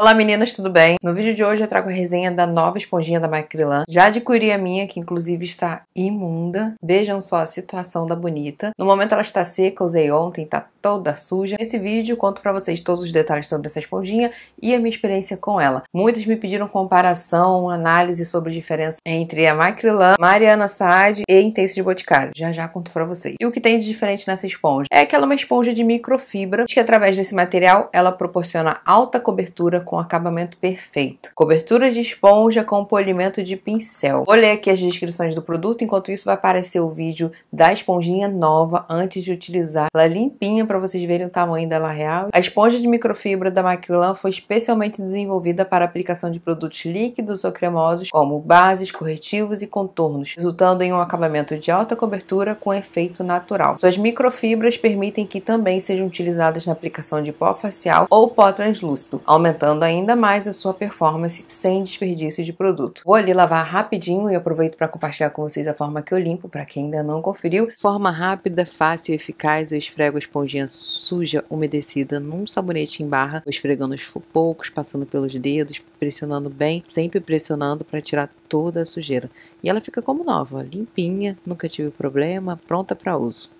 Olá meninas, tudo bem? No vídeo de hoje eu trago a resenha da nova esponjinha da Macrylan. Já adquiri a minha, que inclusive está imunda. Vejam só a situação da bonita. No momento ela está seca, usei ontem, tá toda suja. Nesse vídeo conto para vocês todos os detalhes sobre essa esponjinha e a minha experiência com ela. Muitas me pediram comparação, análise sobre a diferença entre a Macrylan, Mariana Saad e Intense de Boticário. Já já conto para vocês. E o que tem de diferente nessa esponja? É que ela é uma esponja de microfibra, que através desse material ela proporciona alta cobertura com acabamento perfeito. Cobertura de esponja com polimento de pincel. Vou ler aqui as descrições do produto, enquanto isso vai aparecer o vídeo da esponjinha nova antes de utilizar ela é limpinha para vocês verem o tamanho dela real. A esponja de microfibra da Macrylan foi especialmente desenvolvida para aplicação de produtos líquidos ou cremosos, como bases, corretivos e contornos, resultando em um acabamento de alta cobertura com efeito natural. Suas microfibras permitem que também sejam utilizadas na aplicação de pó facial ou pó translúcido, aumentando ainda mais a sua performance sem desperdício de produto. Vou ali lavar rapidinho e aproveito para compartilhar com vocês a forma que eu limpo, para quem ainda não conferiu. Forma rápida, fácil e eficaz, eu esfrego a esponjinha suja, umedecida num sabonete em barra, esfregando os poucos, passando pelos dedos, pressionando bem, sempre pressionando para tirar toda a sujeira. E ela fica como nova, limpinha, nunca tive problema, pronta para uso.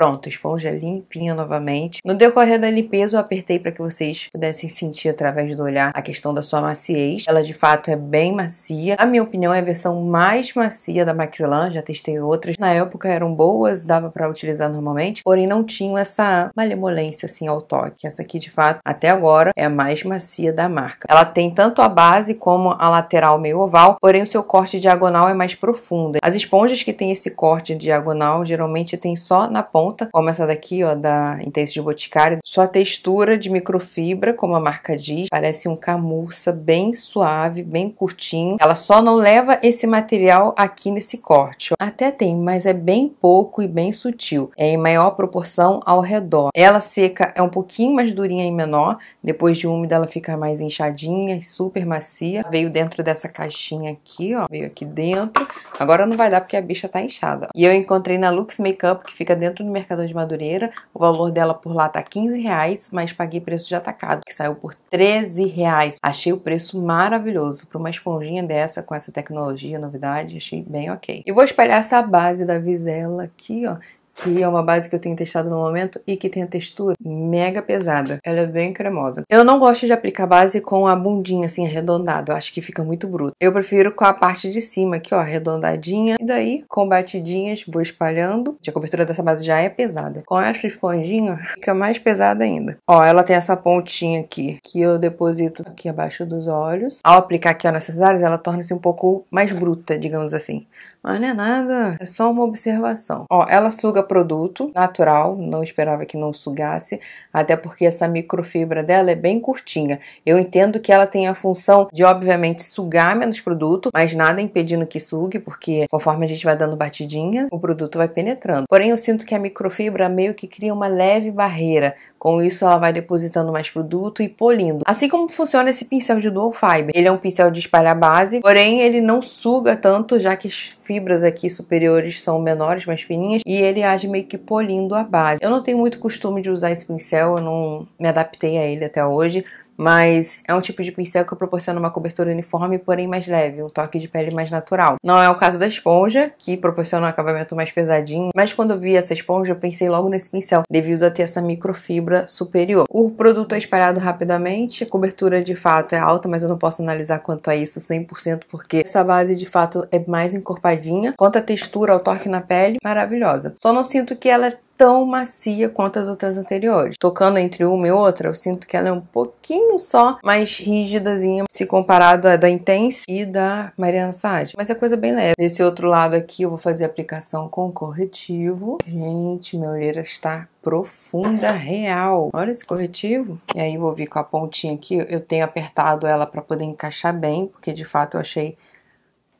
Pronto, esponja limpinha novamente. No decorrer da limpeza, eu apertei para que vocês pudessem sentir através do olhar a questão da sua maciez. Ela de fato é bem macia. A minha opinião é a versão mais macia da Macrilan, já testei outras. Na época eram boas, dava para utilizar normalmente, porém não tinham essa malemolência assim ao toque. Essa aqui de fato, até agora, é a mais macia da marca. Ela tem tanto a base como a lateral meio oval, porém o seu corte diagonal é mais profundo. As esponjas que têm esse corte diagonal geralmente tem só na ponta volta, como essa daqui, ó, da Intense de Boticário. Sua textura de microfibra, como a marca diz, parece um camurça bem suave, bem curtinho. Ela só não leva esse material aqui nesse corte. Até tem, mas é bem pouco e bem sutil. É em maior proporção ao redor. Ela seca é um pouquinho mais durinha e menor. Depois de úmida ela fica mais inchadinha e super macia. Veio dentro dessa caixinha aqui, ó. Veio aqui dentro. Agora não vai dar porque a bicha tá inchada. E eu encontrei na Lux Makeup, que fica dentro do mercado Mercadão de Madureira. O valor dela por lá tá 15 reais, mas paguei preço de atacado, que saiu por 13 reais. Achei o preço maravilhoso para uma esponjinha dessa com essa tecnologia, novidade, achei bem ok. E vou espalhar essa base da Visela aqui, ó, que é uma base que eu tenho testado no momento e que tem a textura mega pesada. Ela é bem cremosa. Eu não gosto de aplicar base com a bundinha assim arredondada, eu acho que fica muito bruto. Eu prefiro com a parte de cima aqui, ó, arredondadinha. E daí, com batidinhas, vou espalhando. A cobertura dessa base já é pesada. Com essa esponjinha, fica mais pesada ainda. Ó, ela tem essa pontinha aqui, que eu deposito aqui abaixo dos olhos. Ao aplicar aqui, ó, nessas áreas, ela torna-se um pouco mais bruta, digamos assim mas não é nada, é só uma observação. Ó, ela suga produto natural, não esperava que não sugasse, até porque essa microfibra dela é bem curtinha. Eu entendo que ela tem a função de, obviamente, sugar menos produto, mas nada impedindo que sugue, porque conforme a gente vai dando batidinhas, o produto vai penetrando. Porém, eu sinto que a microfibra meio que cria uma leve barreira. Com isso, ela vai depositando mais produto e polindo. Assim como funciona esse pincel de Dual Fiber. Ele é um pincel de espalhar base, porém ele não suga tanto, já que fibras aqui superiores são menores, mais fininhas, e ele age meio que polindo a base. Eu não tenho muito costume de usar esse pincel, eu não me adaptei a ele até hoje, mas é um tipo de pincel que proporciona uma cobertura uniforme, porém mais leve, um toque de pele mais natural. Não é o caso da esponja, que proporciona um acabamento mais pesadinho, mas quando eu vi essa esponja, eu pensei logo nesse pincel, devido a ter essa microfibra superior. O produto é espalhado rapidamente, a cobertura de fato é alta, mas eu não posso analisar quanto a isso 100%, porque essa base de fato é mais encorpadinha. Quanto à textura, ao toque na pele, maravilhosa. Só não sinto que ela tão macia quanto as outras anteriores. Tocando entre uma e outra, eu sinto que ela é um pouquinho só mais rígidazinha se comparado à da Intense e da Mariana Sade. Mas é coisa bem leve. Desse outro lado aqui, eu vou fazer a aplicação com corretivo. Gente, minha olheira está profunda real. Olha esse corretivo. E aí vou vir com a pontinha aqui. Eu tenho apertado ela para poder encaixar bem, porque de fato eu achei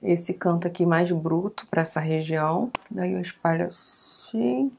esse canto aqui mais bruto para essa região. Daí eu espalho assim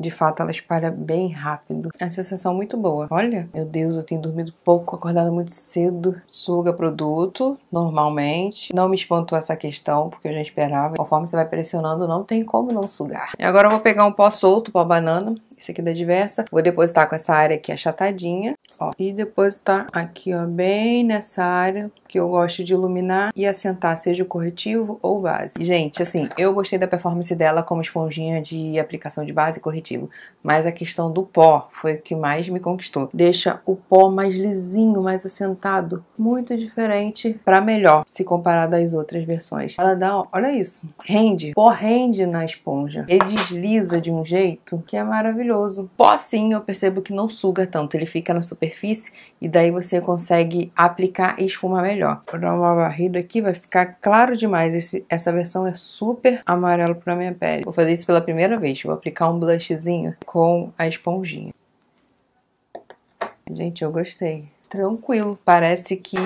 de fato, ela espalha bem rápido. É uma sensação muito boa. Olha, meu Deus, eu tenho dormido pouco, acordado muito cedo. Suga produto, normalmente. Não me espantou essa questão, porque eu já esperava. Conforme você vai pressionando, não tem como não sugar. E agora eu vou pegar um pó solto, pó banana. Esse aqui é da Diversa. Vou depositar com essa área aqui achatadinha ó. E depositar tá aqui, ó, bem nessa área que eu gosto de iluminar e assentar, seja o corretivo ou base. Gente, assim, eu gostei da performance dela como esponjinha de aplicação de base e corretivo, mas a questão do pó foi o que mais me conquistou. Deixa o pó mais lisinho, mais assentado, muito diferente para melhor, se comparado às outras versões. Ela dá, ó, olha isso, rende, pó rende na esponja. Ele desliza de um jeito que é maravilhoso. Pó sim, eu percebo que não suga tanto, ele fica na superfície superfície e daí você consegue aplicar e esfumar melhor. Vou dar uma varrida aqui, vai ficar claro demais. Esse, essa versão é super amarelo para minha pele. Vou fazer isso pela primeira vez. Vou aplicar um blushzinho com a esponjinha. Gente, eu gostei. Tranquilo. Parece que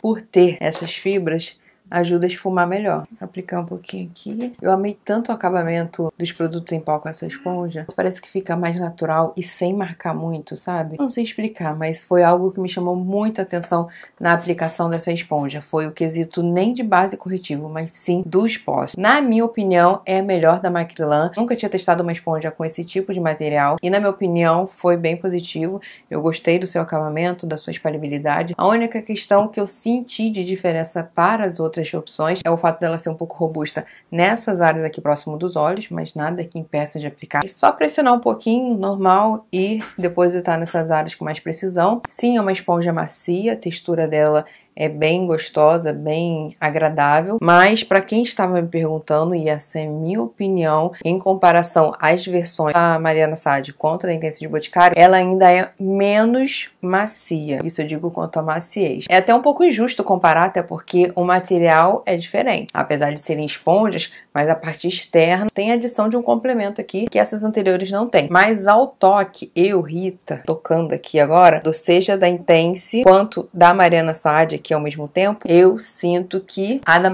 por ter essas fibras, ajuda a esfumar melhor. Aplicar um pouquinho aqui. Eu amei tanto o acabamento dos produtos em pó com essa esponja. Parece que fica mais natural e sem marcar muito, sabe? Não sei explicar, mas foi algo que me chamou muito a atenção na aplicação dessa esponja. Foi o quesito nem de base corretivo, mas sim dos pós. Na minha opinião, é a melhor da Macrilan. Nunca tinha testado uma esponja com esse tipo de material e na minha opinião foi bem positivo. Eu gostei do seu acabamento, da sua espalhabilidade. A única questão que eu senti de diferença para as outras outras opções é o fato dela ser um pouco robusta nessas áreas aqui próximo dos olhos, mas nada que impeça de aplicar. É só pressionar um pouquinho, normal, e depositar nessas áreas com mais precisão. Sim, é uma esponja macia, a textura dela é bem gostosa, bem agradável, mas para quem estava me perguntando, e essa é minha opinião, em comparação às versões da Mariana Sade contra a Intense de Boticário, ela ainda é menos macia. Isso eu digo quanto à maciez. É até um pouco injusto comparar, até porque o material é diferente. Apesar de serem esponjas, mas a parte externa tem adição de um complemento aqui que essas anteriores não têm. Mas ao toque, eu, Rita, tocando aqui agora, do seja da Intense quanto da Mariana Sade aqui ao mesmo tempo, eu sinto que a da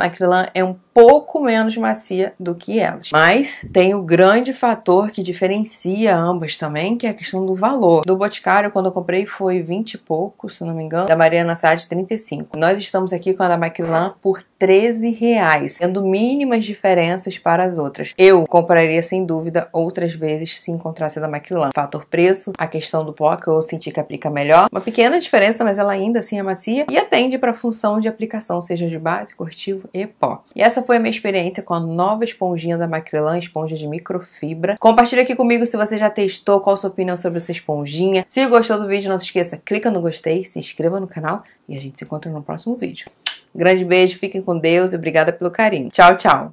é um pouco menos macia do que elas. Mas tem o grande fator que diferencia ambas também, que é a questão do valor. Do Boticário, quando eu comprei, foi 20 e pouco, se não me engano. Da Mariana Sade, 35. Nós estamos aqui com a da Maquilan por 13 reais, tendo mínimas diferenças para as outras. Eu compraria, sem dúvida, outras vezes se encontrasse a da Maquilan. Fator preço, a questão do pó que eu senti que aplica melhor. Uma pequena diferença, mas ela ainda assim é macia e atende para a função de aplicação, seja de base, cortivo e pó. E essa foi a minha experiência com a nova esponjinha da Macrelan, esponja de microfibra. Compartilha aqui comigo se você já testou, qual a sua opinião sobre essa esponjinha. Se gostou do vídeo, não se esqueça, clica no gostei, se inscreva no canal e a gente se encontra no próximo vídeo. Grande beijo, fiquem com Deus e obrigada pelo carinho. Tchau, tchau!